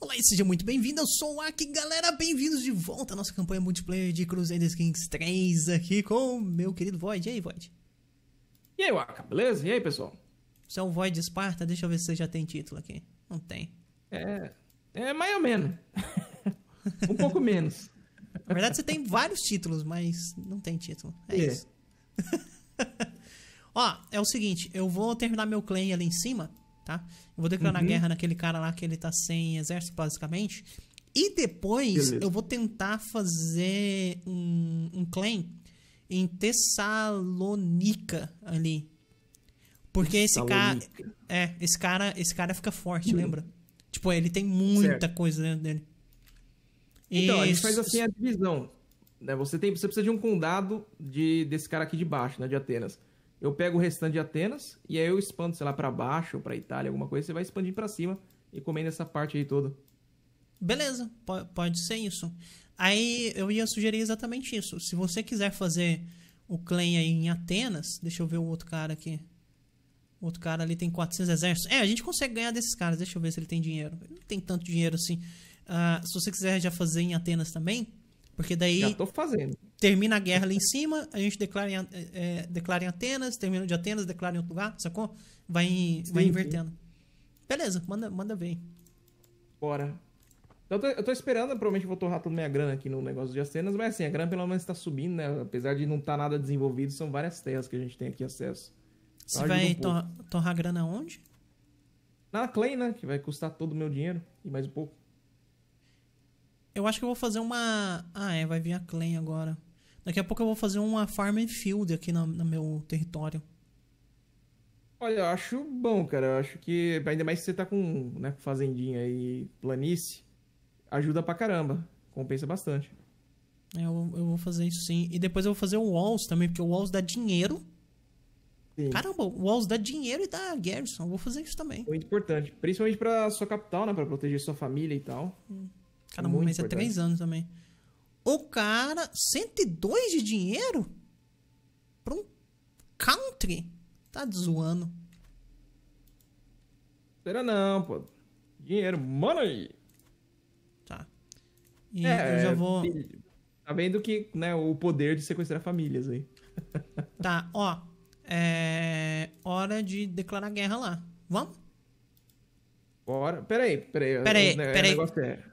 Olá e seja muito bem-vindo, eu sou o Aki, galera, bem-vindos de volta à nossa campanha multiplayer de Crusader Kings 3 aqui com meu querido Void. E aí, Void? E aí, Waka, beleza? E aí, pessoal? Você é o Void Esparta? Deixa eu ver se você já tem título aqui. Não tem. É, é mais ou menos. um pouco menos. Na verdade, você tem vários títulos, mas não tem título. É, é. isso. Ó, é o seguinte, eu vou terminar meu claim ali em cima tá? Eu vou declarar uhum. guerra naquele cara lá que ele tá sem exército, basicamente. E depois Beleza. eu vou tentar fazer um, um claim em Tessalonica ali. Porque esse cara. É, esse cara, esse cara fica forte, uhum. lembra? Tipo, ele tem muita certo. coisa dentro dele. Então, a gente faz assim a divisão. Né? Você, tem, você precisa de um condado de, desse cara aqui de baixo, né? De Atenas eu pego o restante de Atenas e aí eu expando, sei lá, para baixo ou para Itália, alguma coisa, você vai expandir para cima e comendo essa parte aí toda. Beleza, pode ser isso. Aí eu ia sugerir exatamente isso. Se você quiser fazer o claim aí em Atenas, deixa eu ver o outro cara aqui. O outro cara ali tem 400 exércitos. É, a gente consegue ganhar desses caras. Deixa eu ver se ele tem dinheiro. Ele não tem tanto dinheiro assim. Uh, se você quiser já fazer em Atenas também, porque daí. Já tô fazendo termina a guerra lá em cima, a gente declara em, é, é, declara em Atenas, termina de Atenas, declara em outro lugar, sacou? Vai, em, vai invertendo. Beleza, manda, manda ver. Bora. Eu tô, eu tô esperando, provavelmente vou torrar toda minha grana aqui no negócio de Atenas, mas assim, a grana pelo menos tá subindo, né? Apesar de não estar tá nada desenvolvido, são várias terras que a gente tem aqui acesso. Você então, vai um torrar, torrar grana onde? Na Clay, né? Que vai custar todo o meu dinheiro e mais um pouco. Eu acho que eu vou fazer uma. Ah, é, vai vir a Clay agora. Daqui a pouco eu vou fazer uma farm and field aqui no, no meu território. Olha, eu acho bom, cara. Eu acho que, ainda mais se você tá com né, fazendinha e planície, ajuda pra caramba. Compensa bastante. É, eu, eu, vou fazer isso sim. E depois eu vou fazer o Walls também, porque o Walls dá dinheiro. Sim. Caramba, o Walls dá dinheiro e dá Garrison. Eu vou fazer isso também. Muito importante. Principalmente pra sua capital, né? Pra proteger sua família e tal. Hum. É caramba, Muito mas importante. é três anos também. O cara, 102 de dinheiro? Pra um country? Tá zoando. Será não, pô. Dinheiro, money. Tá. E é, eu já vou. Tá vendo que, né, o poder de sequestrar famílias aí. Tá, ó. É. Hora de declarar guerra lá. Vamos? Bora. Peraí, peraí. Peraí, peraí. negócio é.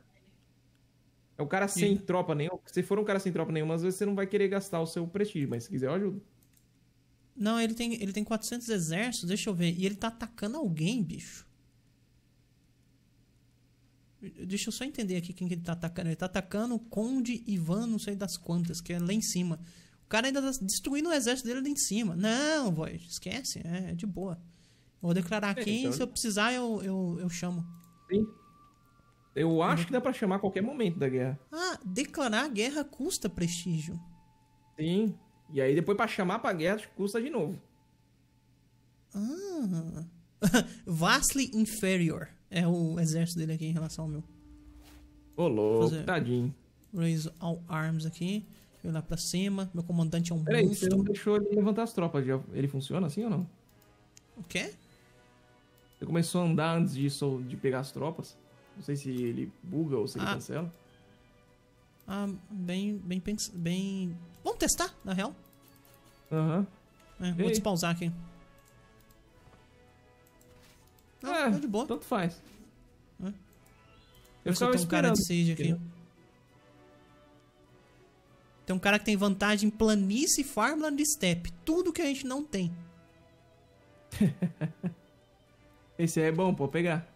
É o cara sem e... tropa nenhuma. Se for um cara sem tropa nenhuma, às vezes você não vai querer gastar o seu prestígio, mas se quiser eu ajudo. Não, ele tem, ele tem 400 exércitos, deixa eu ver. E ele tá atacando alguém, bicho. Deixa eu só entender aqui quem que ele tá atacando. Ele tá atacando o Conde Ivan, não sei das quantas, que é lá em cima. O cara ainda tá destruindo o exército dele lá em cima. Não, boy, esquece. É, é de boa. Vou declarar é, aqui, então. se eu precisar eu, eu, eu chamo. Sim. Eu acho uhum. que dá para chamar qualquer momento da guerra. Ah, declarar a guerra custa prestígio. Sim. E aí depois para chamar pra guerra custa de novo. Ah. Vastly inferior é o exército dele aqui em relação ao meu. Ô louco, tadinho. Raise all arms aqui. Eu lá pra cima. Meu comandante é um Peraí, monstro. você não deixou ele levantar as tropas. Já. Ele funciona assim ou não? O quê? Você começou a andar antes de, de pegar as tropas? Não sei se ele buga ou se ele ah. cancela. Ah, bem, bem, pens... bem... Vamos testar, na real. Aham. Uhum. É, vou despausar aqui. Ah, é, tá de boa. Tanto faz. É. Eu, eu ficava tem um cara de Sage aqui. Tem um cara que tem vantagem planície, farmland e step. Tudo que a gente não tem. Esse aí é bom, pô, pegar.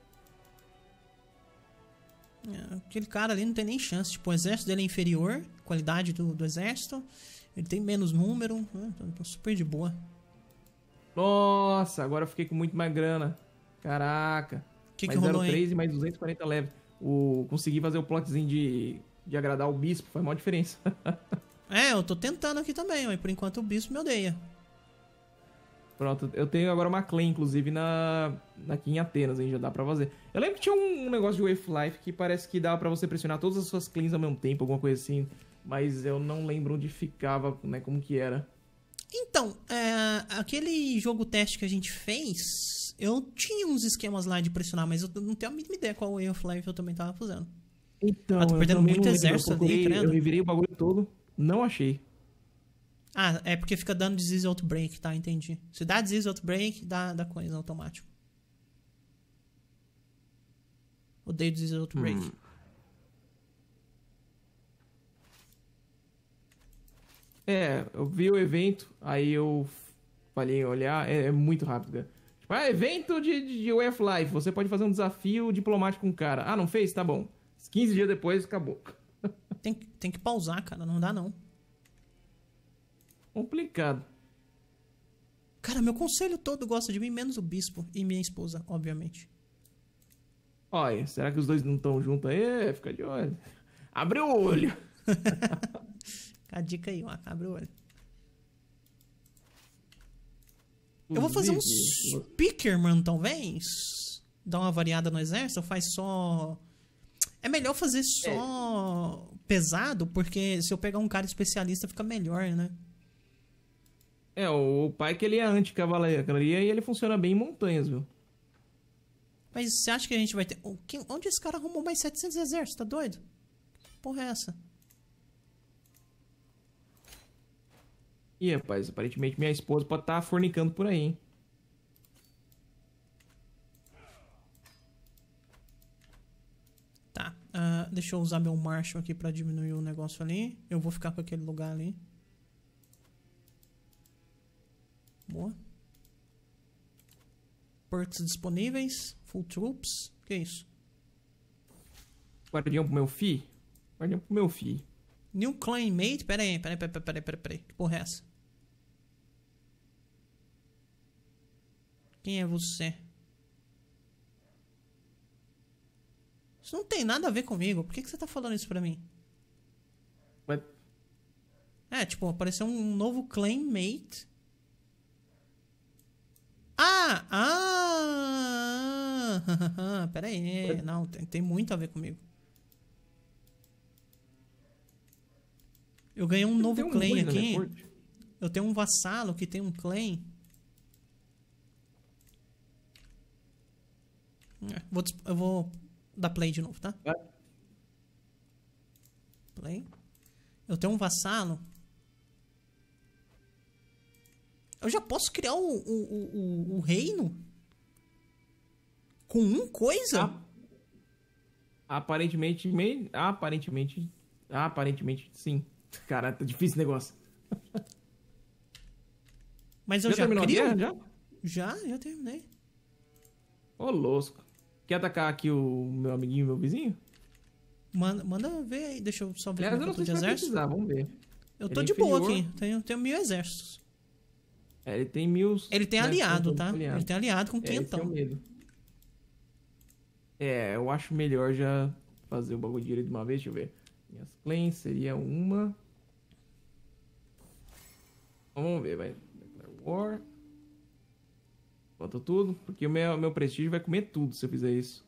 É, aquele cara ali não tem nem chance. Tipo, o exército dele é inferior, qualidade do, do exército. Ele tem menos número. Né? Tô então, tá super de boa. Nossa, agora eu fiquei com muito mais grana. Caraca. Que que rolou 03 e mais 240 leves. O, consegui fazer o plotzinho de, de agradar o bispo, a maior diferença. é, eu tô tentando aqui também, mas por enquanto o bispo me odeia. Pronto, eu tenho agora uma clay, inclusive, na, aqui em Atenas, hein, já dá pra fazer. Eu lembro que tinha um negócio de Wave Life que parece que dava pra você pressionar todas as suas claims ao mesmo tempo, alguma coisa assim, mas eu não lembro onde ficava, né, como que era. Então, é, aquele jogo teste que a gente fez, eu tinha uns esquemas lá de pressionar, mas eu não tenho a mínima ideia qual Way of Life eu também tava fazendo. Então, ah, tô perdendo muito exército ali procurei, eu revirei o bagulho todo, não achei. Ah, é porque fica dando disease outbreak, tá? Entendi. Se dá disease outbreak, dá, dá coisa automático. Odeio disease outbreak. Hum. É, eu vi o evento, aí eu falei olhar, é, é muito rápido, cara. Né? Tipo, ah, evento de, de, de Life, você pode fazer um desafio diplomático com o cara. Ah, não fez? Tá bom. 15 dias depois, acabou. Tem, tem que pausar, cara, não dá não complicado. Cara, meu conselho todo gosta de mim, menos o bispo e minha esposa, obviamente. Olha, será que os dois não estão juntos aí? É, fica de olho. Abre o olho! a dica aí, ó. Abre o olho. Os eu vou fazer um speaker, mano, talvez. Dar uma variada no exército, faz só. É melhor fazer só é. pesado, porque se eu pegar um cara especialista fica melhor, né? É, o pai que ele é anti-cavalaria e ele funciona bem em montanhas, viu? Mas você acha que a gente vai ter. Onde esse cara arrumou mais 700 exércitos? Tá doido? Que porra é essa? Ih, rapaz, aparentemente minha esposa pode estar tá fornicando por aí, hein? Tá, uh, deixa eu usar meu Marshall aqui pra diminuir o negócio ali. Eu vou ficar com aquele lugar ali. Boa. Perks disponíveis. Full troops. Que é isso? Guardião pro meu fi? Guardião pro meu fi. New claim Pera aí, pera aí, pera aí, pera aí, pera aí, Que porra é essa? Quem é você? Isso não tem nada a ver comigo. Por que, que você tá falando isso pra mim? What? É, tipo, apareceu um novo mate. Ah, ah, pera aí, não, tem, tem muito a ver comigo. Eu ganhei um novo um clan aqui. Eu tenho um vassalo que tem um clan. É, vou, eu vou dar play de novo, tá? Play. Eu tenho um vassalo eu já posso criar o, o, o, o reino? Com um coisa? Aparentemente, me... aparentemente, aparentemente, sim. Cara, tá difícil esse negócio. Mas eu já, já terminou crio? a guerra? Já? já? Já, terminei. Ô, losco. Quer atacar aqui o meu amiguinho, meu vizinho? Manda, manda ver aí, deixa eu só ver Aliás, é eu não sei se exército. Precisar, vamos ver. Eu tô é de inferior. boa aqui, tenho, tenho mil exércitos. É, ele tem mil. Ele tem né, aliado, tá? Aliado. Ele tem aliado com quentão. É, esse é o medo. É, eu acho melhor já fazer o bagulho direito de uma vez. Deixa eu ver. Minhas claims seria uma. Então, vamos ver, vai. War. Bota tudo, porque o meu, meu prestígio vai comer tudo se eu fizer isso.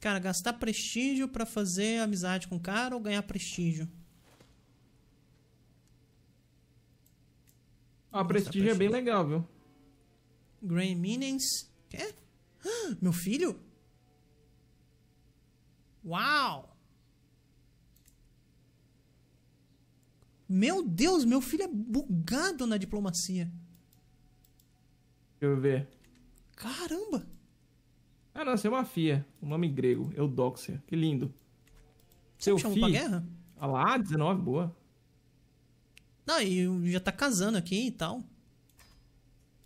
Cara, gastar prestígio para fazer amizade com o cara ou ganhar prestígio? A prestígio é bem legal, viu? Gray Minions. Quê? meu filho? Uau! Meu Deus, meu filho é bugado na diplomacia. Deixa eu ver. Caramba! Ah, não, é uma fia. O um nome grego, Eudoxia. Que lindo. Você Seu filho. Pra guerra? Ah lá, 19, boa. Não, e já tá casando aqui e tal.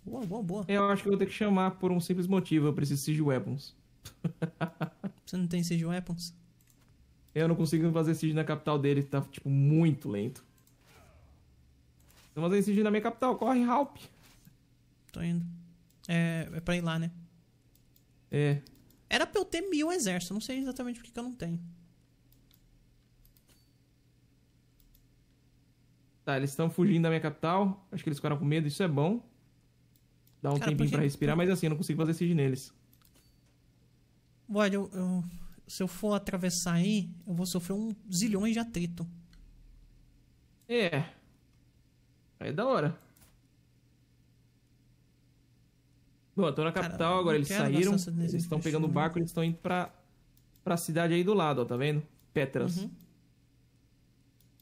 Boa, boa, boa. Eu acho que eu vou ter que chamar por um simples motivo. Eu preciso de Siege Weapons. Você não tem Siege Weapons? Eu não consigo fazer Siege na capital dele. Tá, tipo, muito lento. Tô fazendo Siege na minha capital. Corre, Halp. Tô indo. É, é pra ir lá, né? É. Era pra eu ter mil exércitos. Não sei exatamente por que eu não tenho. Tá, eles estão fugindo da minha capital. Acho que eles ficaram com medo, isso é bom. Dá um Cara, tempinho porque... pra respirar, mas assim, eu não consigo fazer siege neles. Olha, eu, eu, se eu for atravessar aí, eu vou sofrer um zilhões de atrito. É. Aí é da hora. Bom, eu tô na capital Cara, agora, eles saíram, eles estão pegando o barco, eles estão indo pra, pra cidade aí do lado, ó, tá vendo? Petras. Uhum.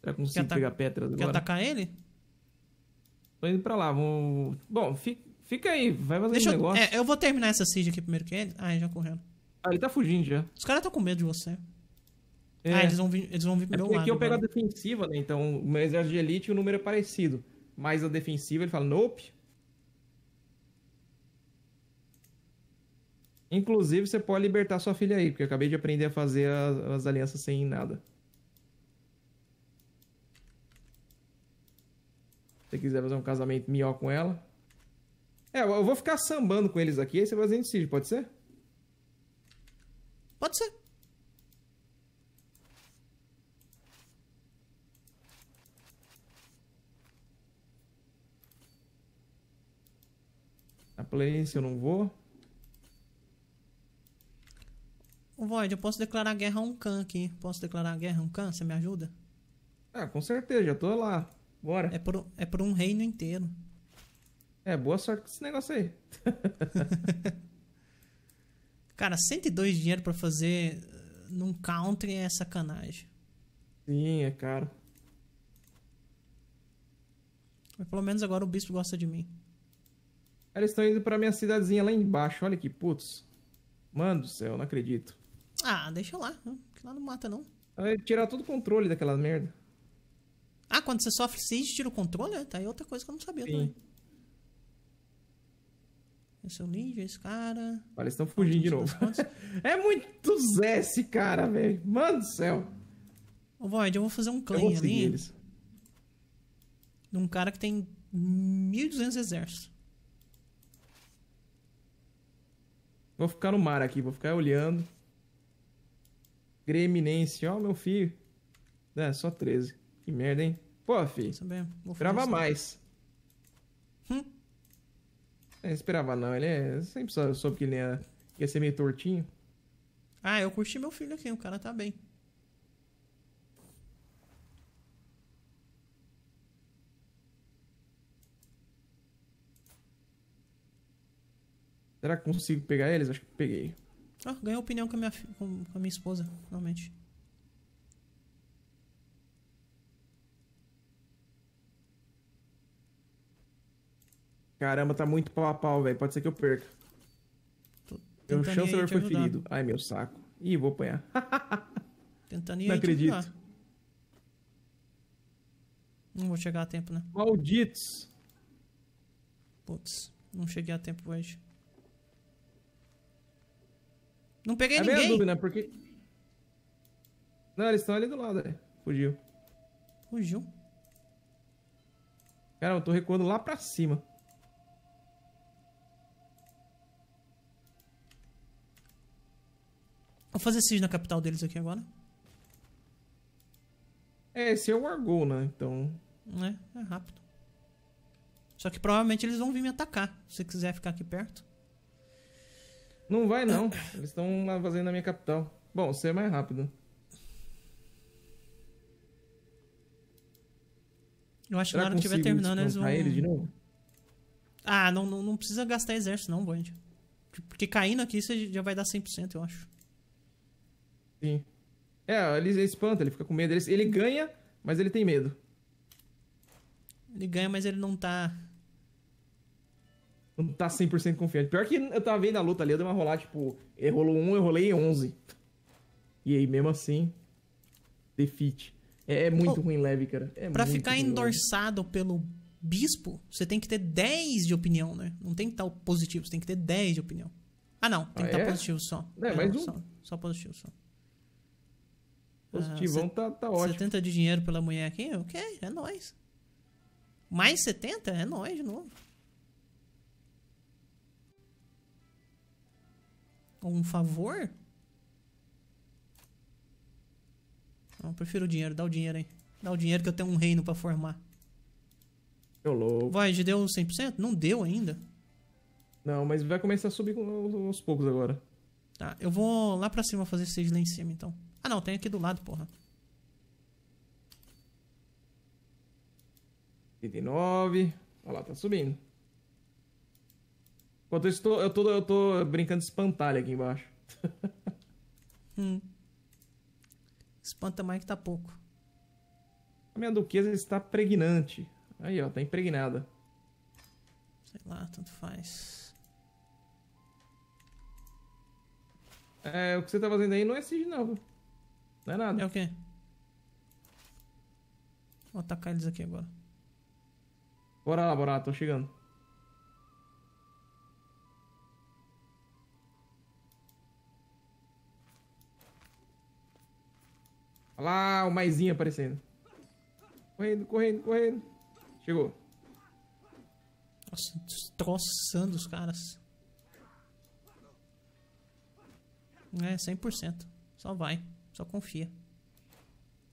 Já consigo tá- pegar pedras agora. Quer atacar ele? Tô indo pra lá, vamos... Bom, fica, fica aí, vai fazer Deixa um negócio. Eu, é, eu vou terminar essa siege aqui primeiro que ele. Ah, ele já correndo. Ah, ele tá fugindo já. Os caras estão com medo de você. É. Ah, eles vão vir, eles vão vir pro é meu lado. Aqui eu pego agora. a defensiva, né? Então, o exército de elite o número é parecido. Mas a defensiva, ele fala, nope. Inclusive, você pode libertar sua filha aí, porque eu acabei de aprender a fazer as, as alianças sem nada. você quiser fazer um casamento melhor com ela. É, eu vou ficar sambando com eles aqui, aí você vai fazendo decide, pode ser? Pode ser. A playlist eu não vou. Void, eu posso declarar guerra a um Khan aqui. Posso declarar guerra a um Khan? Você me ajuda? Ah, com certeza, já tô lá. Bora. É por, é por um reino inteiro. É, boa sorte com esse negócio aí. Cara, 102 dinheiro para fazer eh, num country é sacanagem. Sim, é caro. Mas pelo menos agora o bispo gosta de mim. Eles estão indo pra minha cidadezinha lá embaixo. Olha que putz. Mano do céu, não acredito. Ah, deixa lá. Que lá não mata, não. Vai tirar todo o controle daquela merda. Ah, quando você sofre siege, tira o controle? É, tá aí outra coisa que eu não sabia Sim. também. Esse é o ninja, esse cara. Olha, eles estão fugindo de novo. é muito Zé esse cara, velho. Mano do céu. Ô, Void, eu vou fazer um claim ali. Eles. De um cara que tem 1.200 exércitos. Vou ficar no mar aqui, vou ficar olhando. Greminense, ó, meu filho. É, só 13. Que merda, hein? Pô, fi. Esperava mais. Hum? É, esperava não. Ele é... sempre soube que ele ia... ia ser meio tortinho. Ah, eu curti meu filho aqui. O cara tá bem. Será que consigo pegar eles? Acho que peguei. Ah, ganhei opinião com a minha, fi... com, a minha esposa, realmente. Caramba, tá muito pau a pau, velho. Pode ser que eu perca. Meu chanceler foi ajudar. ferido. Ai, meu saco. Ih, vou apanhar. Tentando ir Não acredito. Não vou chegar a tempo, né? Malditos! Putz, não cheguei a tempo hoje. Não peguei é ninguém. É dúvida, né? Porque... Não, eles estão ali do lado, né? Fugiu. Fugiu? Cara, eu tô recuando lá pra cima. Vou fazer siege na capital deles aqui agora. É, esse é o Argol, né? Então. É, é rápido. Só que provavelmente eles vão vir me atacar. Se você quiser ficar aqui perto. Não vai, não. Eles estão fazendo a minha capital. Bom, você é mais rápido. Eu acho que na hora que estiver terminando eles vão. Ele de novo? Ah, não, não, não precisa gastar exército, não, Band. Porque caindo aqui você já vai dar 100%, eu acho. Sim. É, ele espanta, ele fica com medo. Ele, ele ganha, mas ele tem medo. Ele ganha, mas ele não tá. Não tá 100% confiante. Pior que eu tava vendo a luta ali, eu dei uma rolar tipo, ele rolou um, eu rolei 11. E aí, mesmo assim, defeat. É, é muito oh, ruim leve, cara. É pra ficar endorçado leve. pelo bispo, você tem que ter 10 de opinião, né? Não tem que estar tá positivo, você tem que ter 10 de opinião. Ah, não, tem que ah, estar tá é? positivo só. É, é mais um. Só, só positivo só. Positivão ah, tá, tá ótimo. 70 de dinheiro pela mulher aqui? O que? É nóis. Mais 70? É nóis de novo. Um favor? Não, prefiro o dinheiro. Dá o dinheiro aí. Dá o dinheiro que eu tenho um reino pra formar. Eu louco. Vai, já deu 100%? Não deu ainda. Não, mas vai começar a subir aos poucos agora. Tá, eu vou lá pra cima fazer seis lá em cima, então. Ah, não, tem aqui do lado, porra. 39. Olha lá, tá subindo. Enquanto eu tô, eu tô, eu tô brincando de espantalho aqui embaixo. hum. Espanta mais que tá pouco. A minha duquesa está pregnante. Aí, ó, tá impregnada. Sei lá, tanto faz. É, o que você tá fazendo aí não é sigilo, não. Não é nada. É o quê? Vou atacar eles aqui agora. Bora lá, bora lá, chegando. Olha lá, o maisinho aparecendo. Correndo, correndo, correndo. Chegou. Nossa, destroçando os caras. É, 100%. Só vai. Só confia.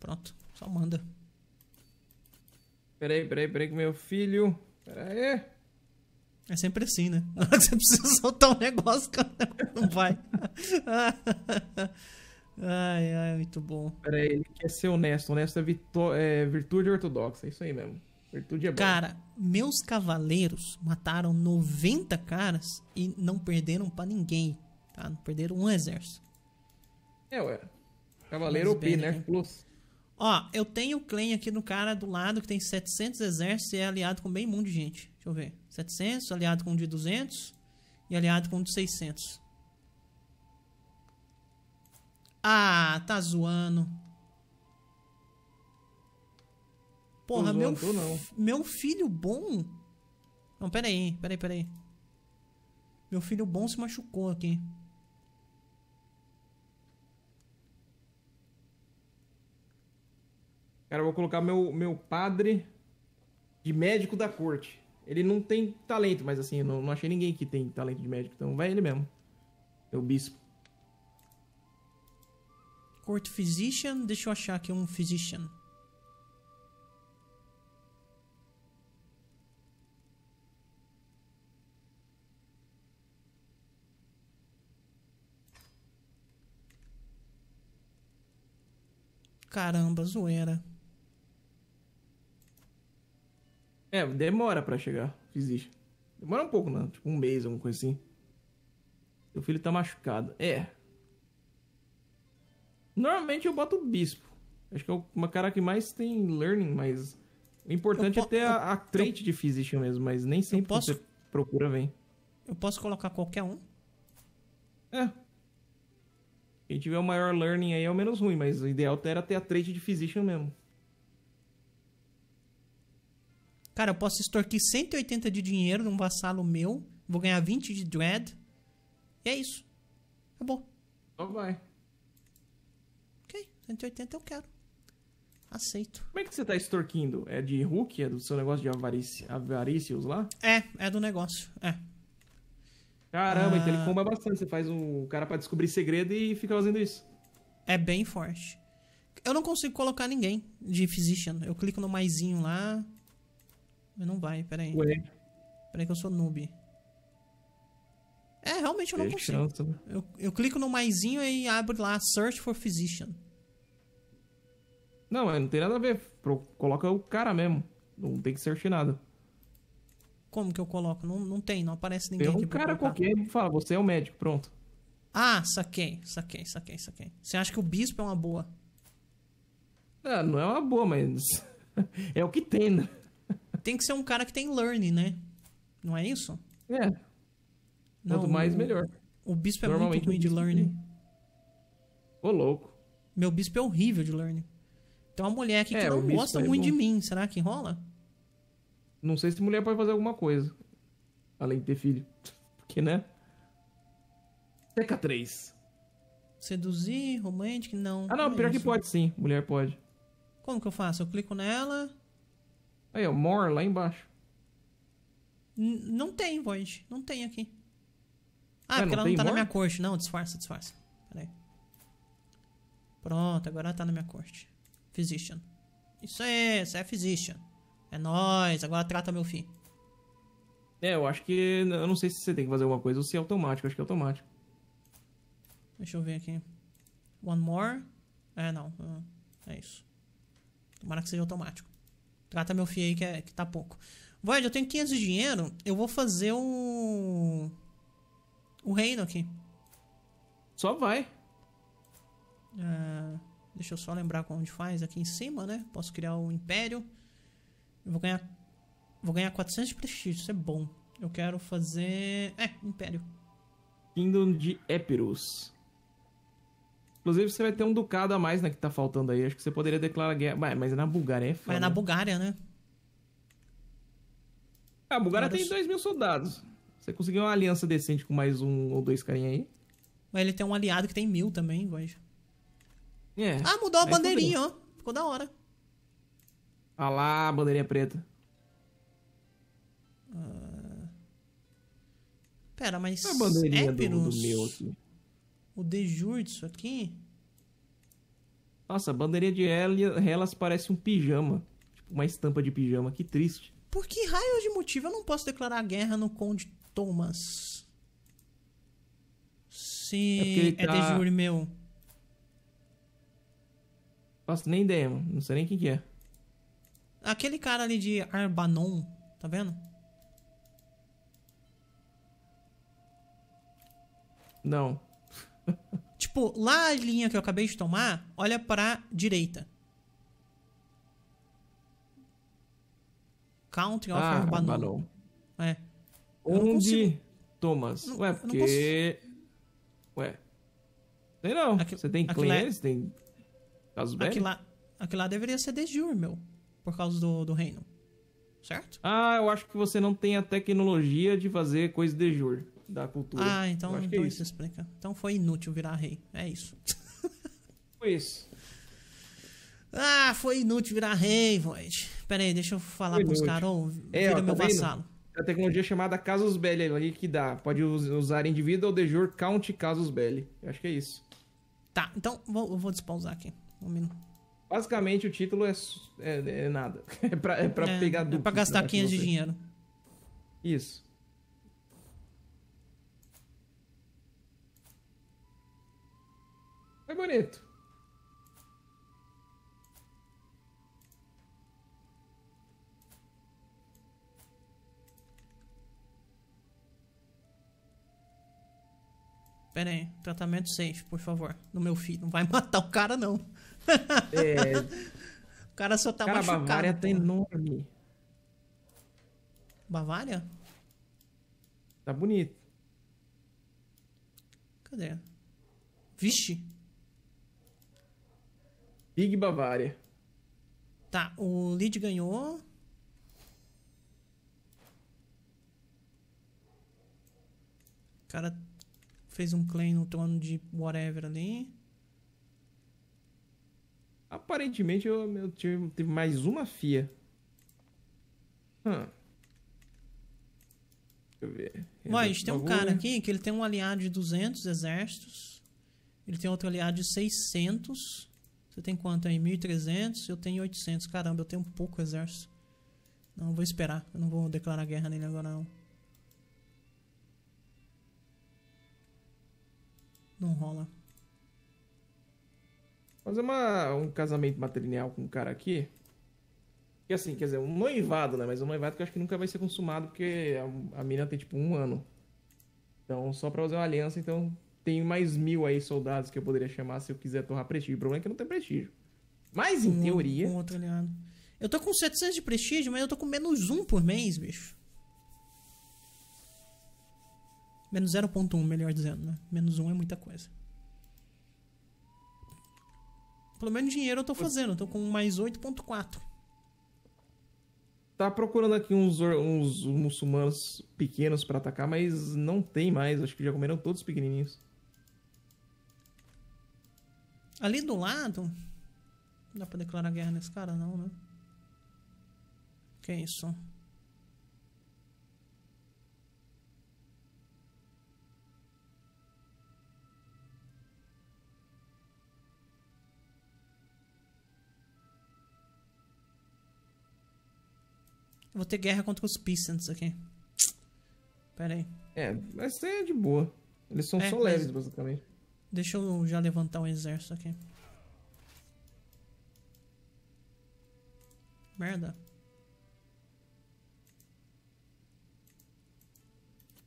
Pronto, só manda. Peraí, peraí, peraí, meu filho. Peraí. É sempre assim, né? Na hora que você precisa soltar um negócio, cara, não vai. ai, ai, muito bom. Peraí, ele quer ser honesto. Honesto é, é virtude ortodoxa, é isso aí mesmo. Virtude é bom. Cara, meus cavaleiros mataram 90 caras e não perderam para ninguém, tá? Não perderam um exército. É, ué. Cavaleiro OP, né? Plus. Ó, eu tenho o claim aqui no cara do lado que tem 700 exércitos e é aliado com bem mundo de gente. Deixa eu ver. 700, aliado com um de 200 e aliado com um de 600. Ah, tá zoando. Porra, zoando, meu, não. meu filho bom... Não, peraí, peraí, peraí. Meu filho bom se machucou aqui. Cara, vou colocar meu, meu padre de médico da corte. Ele não tem talento, mas assim, não, não achei ninguém que tem talento de médico. Então vai ele mesmo. É o bispo. Court Physician, deixa eu achar aqui um Physician. Caramba, zoeira. É, demora para chegar, existe. Demora um pouco, né? Tipo um mês, alguma coisa assim. Seu filho tá machucado. É. Normalmente eu boto o bispo. Acho que é uma cara que mais tem learning, mas... O importante eu é ter a, a trait de physician mesmo, mas nem sempre posso, que você procura vem. Eu posso colocar qualquer um? É. Quem tiver o maior learning aí é o menos ruim, mas o ideal era ter a trait de physician mesmo. Cara, eu posso extorquir 180 de dinheiro de um vassalo meu, vou ganhar 20 de dread. E é isso. Acabou. Só vai. Ok, 180 eu quero. Aceito. Como é que você tá extorquindo? É de Hulk? É do seu negócio de avarici... lá? É, é do negócio. É. Caramba, ah... então ele ah. comba bastante. Você faz um cara para descobrir segredo e fica fazendo isso. É bem forte. Eu não consigo colocar ninguém de Physician. Eu clico no maisinho lá. Não vai, peraí. Ué. Peraí que eu sou noob. É, realmente eu não consigo. Eu, eu clico no maisinho e abre lá Search for Physician. Não, é, não tem nada a ver. Coloca o cara mesmo. Não tem que search nada. Como que eu coloco? Não, não tem, não aparece ninguém tem um cara qualquer e fala, você é o médico, pronto. Ah, saquei, saquei, saquei, saquei. Você acha que o bispo é uma boa? Ah, não é uma boa, mas... é o que tem, né? tem que ser um cara que tem learning, né? Não é isso? É. Não, Quanto mais, o, melhor. O bispo é muito ruim de learning. Ô, louco. Meu bispo é horrível de learning. Tem uma mulher aqui é, que não gosta é muito de mim. Será que enrola? Não sei se mulher pode fazer alguma coisa. Além de ter filho. Porque, né? Teca 3. Seduzir, romântico, não. Ah, não, não é pior é que pode sim. Mulher pode. Como que eu faço? Eu clico nela. Aí, ó, more lá embaixo. N não tem, Void. Não tem aqui. Ah, porque não ela não tá more? na minha corte. Não, disfarça, disfarça. Pera aí. Pronto, agora ela tá na minha corte. Physician. Isso é, você é Physician. É nóis, agora trata meu filho. É, eu acho que. Eu não sei se você tem que fazer alguma coisa ou se é automático. Eu acho que é automático. Deixa eu ver aqui. One more. É, não. É isso. Tomara que seja automático. Trata meu filho que, é, que tá pouco. Void, eu tenho 500 de dinheiro. Eu vou fazer um... O um reino aqui. Só vai. É, deixa eu só lembrar onde faz. Aqui em cima, né? Posso criar o um império. Eu vou ganhar... Vou ganhar 400 de prestígio. Isso é bom. Eu quero fazer... É, império. Kingdom de Epirus. Inclusive, você vai ter um ducado a mais, né? Que tá faltando aí. Acho que você poderia declarar guerra. Mas é na Bulgária, é foda. Mas é na né? Bulgária, né? Ah, a Bulgária Vários... tem 2 mil soldados. Você conseguiu uma aliança decente com mais um ou dois carinha aí? Mas ele tem um aliado que tem mil também, voz. É. Ah, mudou a bandeirinha, ó. Ficou da hora. Ah lá, bandeirinha preta. Ah... Pera, mas. É a bandeirinha é do, do meu aqui o de jure disso aqui. Nossa, a bandeirinha de elas parece um pijama. Tipo, uma estampa de pijama. Que triste. Por que raio de motivo eu não posso declarar guerra no Conde Thomas? Se é, tá... é de tá- jure meu. Nossa, nem ideia, mano. Não sei nem quem que é. Aquele cara ali de Arbanon, tá vendo? Não. Tipo, lá a linha que eu acabei de tomar, olha para direita. Country of ah, Bannon. É. Onde Thomas? Não, Ué, porque... Ué. Sei não. você tem clãs, é... tem... Caso aqui lá, é- lá deveria ser de Jure, meu. Por causa do, do reino. Certo? Ah, eu acho que você não tem a tecnologia de fazer coisa de Jure da cultura. Ah, então, é então é isso. explica. Então foi inútil virar rei. É isso. foi isso. Ah, foi inútil virar rei, Void. Pera aí, deixa eu falar pros caras. é, vira ó, meu tá vassalo. A tecnologia chamada Casus Belli ali que dá. Pode usar indivíduo ou de jure count Casus Belli. Eu acho que é isso. Tá, então vou, vou despausar aqui. Um minuto. Basicamente o título é, é, é nada. É pra, é pra é, pegar é duplo. É pra gastar 500 né, de dinheiro. Isso. É bonito. Pera aí, tratamento safe, por favor. no meu filho. Não vai matar o cara, não. É... o cara só tá cara, machucado. A Bavária tá pô. tá enorme. Bavária? Tá bonito. Cadê? Vixe! Big Bavária. Tá, o Lead ganhou. O cara fez um claim no trono de whatever ali. Aparentemente eu, eu tive, teve mais uma FIA. Hum. Deixa eu ver. Mas tem um algum... cara aqui que ele tem um aliado de 200 exércitos. Ele tem outro aliado de 600. Você tem quanto aí? 1.300? Eu tenho 800. Caramba, eu tenho um pouco exército. Não, vou esperar. Eu não vou declarar guerra nele agora, não. Não rola. Fazer uma, um casamento matrilineal com um cara aqui. E assim, quer dizer, um noivado, né? Mas um noivado que eu acho que nunca vai ser consumado, porque a, a mina tem tipo um ano. Então, só pra fazer uma aliança, então tenho mais mil aí soldados que eu poderia chamar se eu quiser tornar prestígio. O problema é que não tem prestígio. Mas, em um, teoria. Um outro aliado. Eu tô com 700 de prestígio, mas eu tô com menos um por mês, bicho. Menos 0.1, melhor dizendo, né? Menos um é muita coisa. Pelo menos dinheiro eu tô fazendo, eu tô com mais 8.4. Tá procurando aqui uns, uns muçulmanos pequenos para atacar, mas não tem mais. Acho que já comeram todos pequenininhos. Ali do lado. Não dá pra declarar guerra nesse cara, não, né? Que é isso? Vou ter guerra contra os Pistons aqui. Pera aí. É, mas é de boa. Eles são é, só leves, mas... basicamente. Deixa eu já levantar um exército aqui. Merda.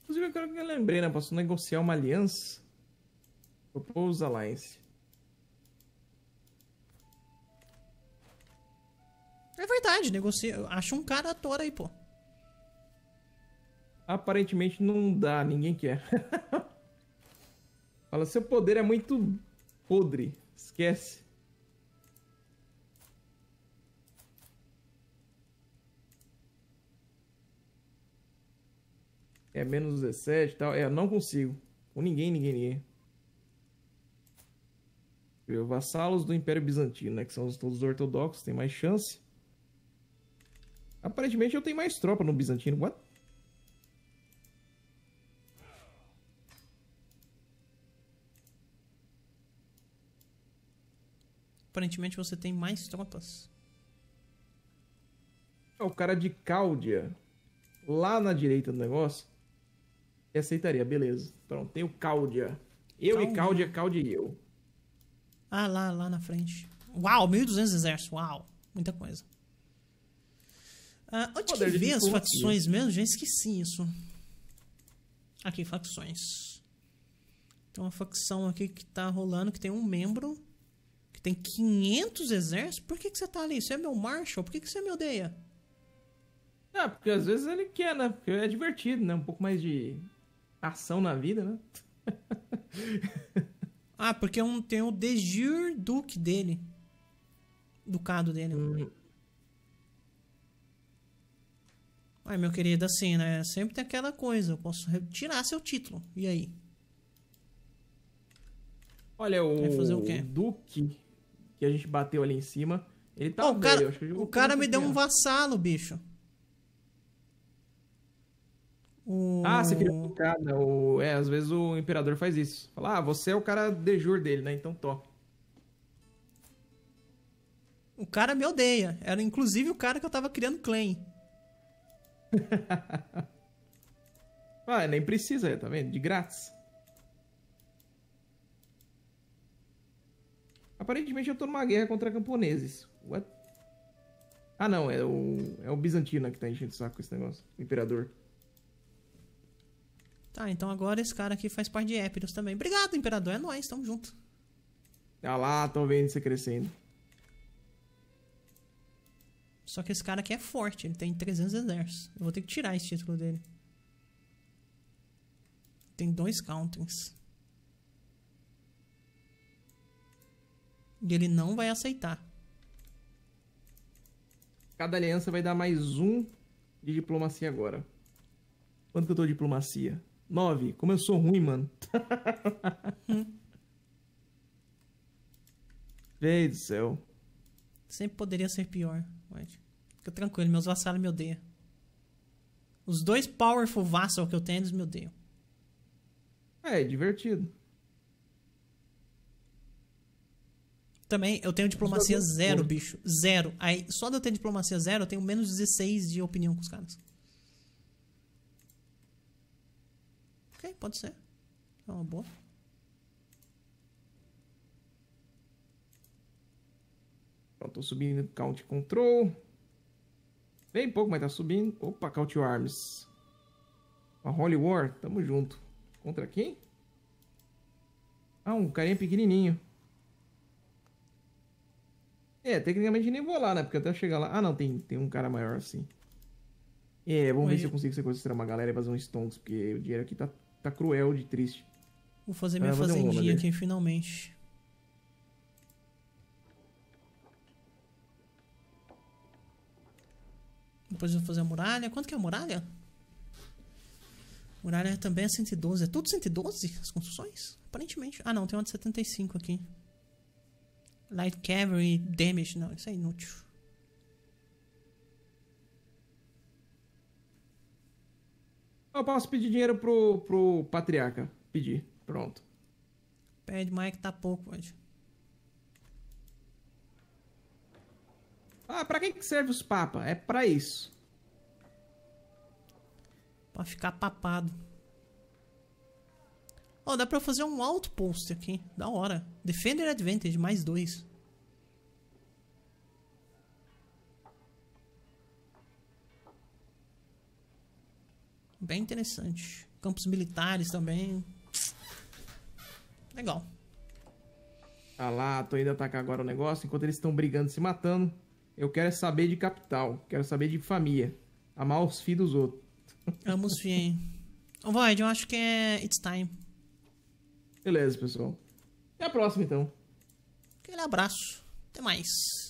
Inclusive, agora que eu lembrei, né? Posso negociar uma aliança? Propose Alliance. É verdade, negocia. Acho um cara ator aí, pô. Aparentemente não dá, ninguém quer. Fala, seu poder é muito podre. Esquece. É menos 17 e tal. É, não consigo. Com ninguém, ninguém, ninguém. Eu, vassalos do Império Bizantino, né? Que são todos ortodoxos, tem mais chance. Aparentemente eu tenho mais tropa no Bizantino. What? aparentemente você tem mais tropas. É, o cara de Cáudia, lá na direita do negócio, aceitaria, beleza. Pronto, tem o Cáudia. Eu e Cáudia, Cáudia e eu. Ah, lá, lá na frente. Uau, 1.200 exércitos, uau. Muita coisa. Ah, onde Poder que vê as facções aqui. mesmo? Já esqueci isso. Aqui, facções. Tem uma facção aqui que tá rolando, que tem um membro que tem 500 exércitos, por que, que você tá ali? Você é meu marshal? Por que, que você me odeia? Ah, porque às vezes ele quer, né? Porque é divertido, né? Um pouco mais de ação na vida, né? ah, porque é um, tem o Dejur Duke dele. Ducado dele. Hum. Ai, meu querido, assim, né? Sempre tem aquela coisa. Eu posso tirar seu título. E aí? Olha, o, Duke. fazer o quê? Duque que a gente bateu ali em cima. Ele tá oh, o cara, o cara me deu um vassalo, bicho. Ah, você queria o cara. Né? O... É, às vezes o imperador faz isso. Fala, ah, você é o cara de jure dele, né? Então toca. O cara me odeia. Era inclusive o cara que eu tava criando claim. ah, nem precisa, tá vendo? De grátis. Aparentemente eu tô numa guerra contra camponeses. What? Ah, não, é o, é o Bizantino que tá enchendo o saco com esse negócio. O imperador. Tá, então agora esse cara aqui faz parte de Épiros também. Obrigado, imperador. É nóis, tamo junto. Ah lá, tô vendo você crescendo. Só que esse cara aqui é forte, ele tem 300 exércitos. Eu vou ter que tirar esse título dele. Tem dois countings. E ele não vai aceitar. Cada aliança vai dar mais um de diplomacia agora. Quanto que eu tô de diplomacia? Nove. Como eu sou ruim, mano. hum. do céu. Sempre poderia ser pior. Mas fica tranquilo, meus vassalos me odeiam. Os dois powerful vassal que eu tenho, eles me odeiam. É, é divertido. Também, eu tenho diplomacia zero, bicho. Zero. Aí, só de eu ter diplomacia zero, eu tenho menos 16 de opinião com os caras. Ok, pode ser. É uma boa. Então, tô subindo Count Control. Bem pouco, mas tá subindo. Opa, Count Arms. a Holy War, tamo junto. Contra quem? Ah, um carinha pequenininho. É, tecnicamente nem vou lá, né? Porque até chegar lá. Ah, não, tem, tem um cara maior assim. É, vamos Mas... ver se eu consigo sequestrar uma galera e fazer uns stonks, porque o dinheiro aqui tá, tá cruel de triste. Vou fazer ah, minha ah, fazendinha aqui finalmente. Depois eu vou fazer a muralha. Quanto que é a muralha? Muralha também é 112. É tudo 112 as construções? Aparentemente. Ah, não, tem uma de 75 aqui. Light Cavalry, Damage, não, isso é inútil. Eu posso pedir dinheiro pro, pro patriarca. Pedir. Pronto. Pede mais é que tá pouco hoje. Ah, pra quem que serve os papas? É pra isso. Pra ficar papado. Ó, oh, dá pra fazer um outpost aqui. Da hora. Defender Advantage, mais dois. Bem interessante. Campos militares também. Legal. Ah lá, tô indo atacar agora o negócio. Enquanto eles estão brigando, se matando, eu quero é saber de capital. Quero saber de família. Amar os filhos dos outros. Amo os filhos, hein? Void, eu acho que é It's Time. Beleza, pessoal. Até a próxima, então. Aquele abraço. Até mais.